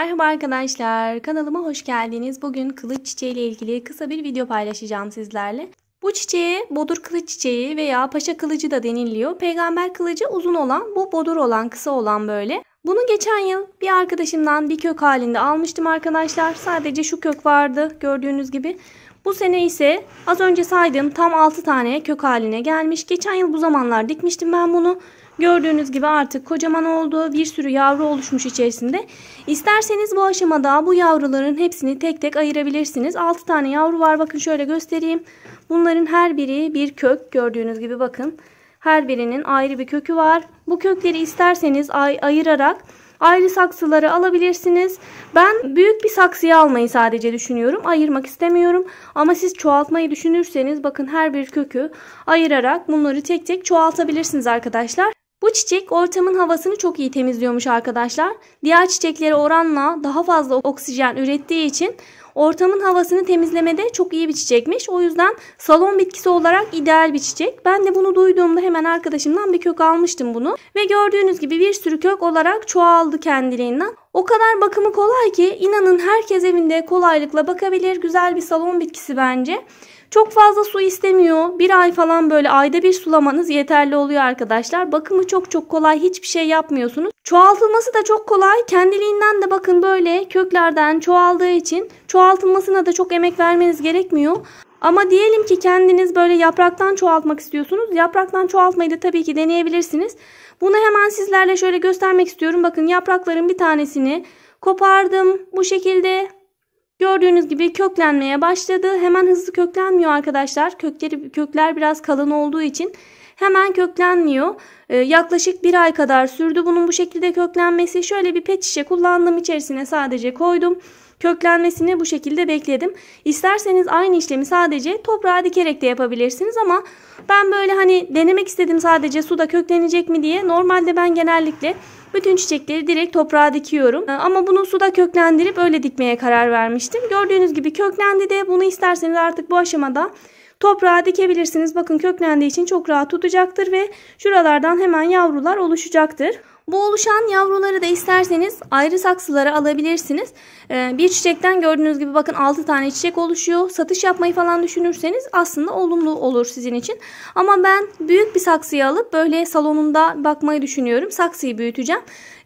Merhaba arkadaşlar, kanalıma hoş geldiniz. Bugün kılıç çiçeği ile ilgili kısa bir video paylaşacağım sizlerle. Bu çiçeğe bodur kılıç çiçeği veya paşa kılıcı da deniliyor. Peygamber kılıcı uzun olan, bu bodur olan, kısa olan böyle. Bunu geçen yıl bir arkadaşımdan bir kök halinde almıştım arkadaşlar. Sadece şu kök vardı gördüğünüz gibi. Bu sene ise az önce saydığım tam 6 tane kök haline gelmiş. Geçen yıl bu zamanlar dikmiştim ben bunu. Gördüğünüz gibi artık kocaman oldu. Bir sürü yavru oluşmuş içerisinde. İsterseniz bu aşamada bu yavruların hepsini tek tek ayırabilirsiniz. 6 tane yavru var. Bakın şöyle göstereyim. Bunların her biri bir kök. Gördüğünüz gibi bakın. Her birinin ayrı bir kökü var. Bu kökleri isterseniz ay ayırarak ayrı saksıları alabilirsiniz. Ben büyük bir saksıyı almayı sadece düşünüyorum. Ayırmak istemiyorum. Ama siz çoğaltmayı düşünürseniz bakın her bir kökü ayırarak bunları tek tek çoğaltabilirsiniz arkadaşlar. Bu çiçek ortamın havasını çok iyi temizliyormuş arkadaşlar. Diğer çiçeklere oranla daha fazla oksijen ürettiği için ortamın havasını temizlemede çok iyi bir çiçekmiş. O yüzden salon bitkisi olarak ideal bir çiçek. Ben de bunu duyduğumda hemen arkadaşımdan bir kök almıştım bunu. Ve gördüğünüz gibi bir sürü kök olarak çoğaldı kendiliğinden. O kadar bakımı kolay ki inanın herkes evinde kolaylıkla bakabilir. Güzel bir salon bitkisi bence. Çok fazla su istemiyor. Bir ay falan böyle ayda bir sulamanız yeterli oluyor arkadaşlar. Bakımı çok çok kolay. Hiçbir şey yapmıyorsunuz. Çoğaltılması da çok kolay. Kendiliğinden de bakın böyle köklerden çoğaldığı için çoğaltılmasına da çok emek vermeniz gerekmiyor. Ama diyelim ki kendiniz böyle yapraktan çoğaltmak istiyorsunuz. Yapraktan çoğaltmayı da tabii ki deneyebilirsiniz. Bunu hemen sizlerle şöyle göstermek istiyorum. Bakın yaprakların bir tanesini kopardım. Bu şekilde gördüğünüz gibi köklenmeye başladı. Hemen hızlı köklenmiyor arkadaşlar. Kökleri, kökler biraz kalın olduğu için hemen köklenmiyor. Ee, yaklaşık bir ay kadar sürdü bunun bu şekilde köklenmesi. Şöyle bir pet şişe kullandım. içerisine sadece koydum. Köklenmesini bu şekilde bekledim. İsterseniz aynı işlemi sadece toprağa dikerek de yapabilirsiniz ama ben böyle hani denemek istedim sadece suda köklenecek mi diye. Normalde ben genellikle bütün çiçekleri direkt toprağa dikiyorum. Ee, ama bunu suda köklendirip öyle dikmeye karar vermiştim. Gördüğünüz gibi köklendi de bunu isterseniz artık bu aşamada toprağa dikebilirsiniz. Bakın köklendiği için çok rahat tutacaktır ve şuralardan hemen yavrular oluşacaktır. Bu oluşan yavruları da isterseniz ayrı saksılara alabilirsiniz. Ee, bir çiçekten gördüğünüz gibi bakın 6 tane çiçek oluşuyor. Satış yapmayı falan düşünürseniz aslında olumlu olur sizin için. Ama ben büyük bir saksıya alıp böyle salonunda bakmayı düşünüyorum. Saksıyı büyüteceğim.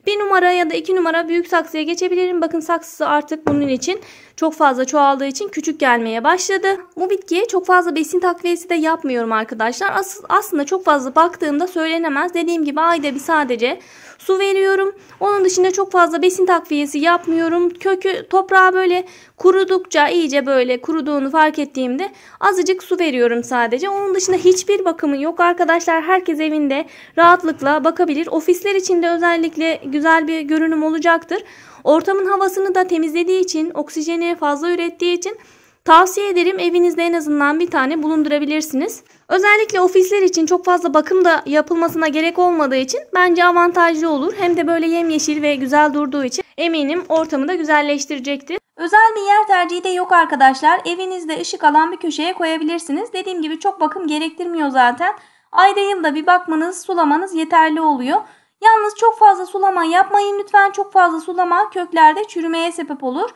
Bir numara ya da iki numara büyük saksıya geçebilirim. Bakın saksısı artık bunun için çok fazla çoğaldığı için küçük gelmeye başladı. Bu bitkiye çok fazla besin takviyesi de yapmıyorum arkadaşlar. As aslında çok fazla baktığımda söylenemez. Dediğim gibi ayda bir sadece su veriyorum. Onun dışında çok fazla besin takviyesi yapmıyorum. Kökü toprağa böyle kurudukça iyice böyle kuruduğunu fark ettiğimde azıcık su veriyorum sadece. Onun dışında hiçbir bakımı yok arkadaşlar. Herkes evinde rahatlıkla bakabilir. Ofisler içinde özellikle güzel bir görünüm olacaktır. Ortamın havasını da temizlediği için, oksijeni fazla ürettiği için tavsiye ederim evinizde en azından bir tane bulundurabilirsiniz. Özellikle ofisler için çok fazla bakım da yapılmasına gerek olmadığı için bence avantajlı olur. Hem de böyle yemyeşil ve güzel durduğu için eminim ortamı da güzelleştirecektir. Özel bir yer tercihi de yok arkadaşlar. Evinizde ışık alan bir köşeye koyabilirsiniz. Dediğim gibi çok bakım gerektirmiyor zaten. Ayda yılda bir bakmanız, sulamanız yeterli oluyor. Yalnız çok fazla sulama yapmayın lütfen. Çok fazla sulama köklerde çürümeye sebep olur.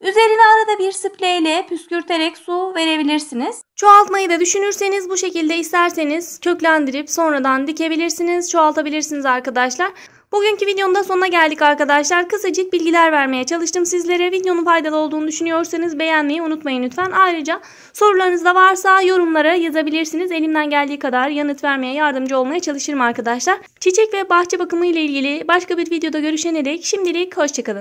Üzerine arada bir sprey ile püskürterek su verebilirsiniz. Çoğaltmayı da düşünürseniz bu şekilde isterseniz köklendirip sonradan dikebilirsiniz, çoğaltabilirsiniz arkadaşlar. Bugünkü videonun da sonuna geldik arkadaşlar. Kısacık bilgiler vermeye çalıştım sizlere. Videonun faydalı olduğunu düşünüyorsanız beğenmeyi unutmayın lütfen. Ayrıca sorularınız da varsa yorumlara yazabilirsiniz. Elimden geldiği kadar yanıt vermeye yardımcı olmaya çalışırım arkadaşlar. Çiçek ve bahçe bakımı ile ilgili başka bir videoda görüşene dek şimdilik hoşçakalın.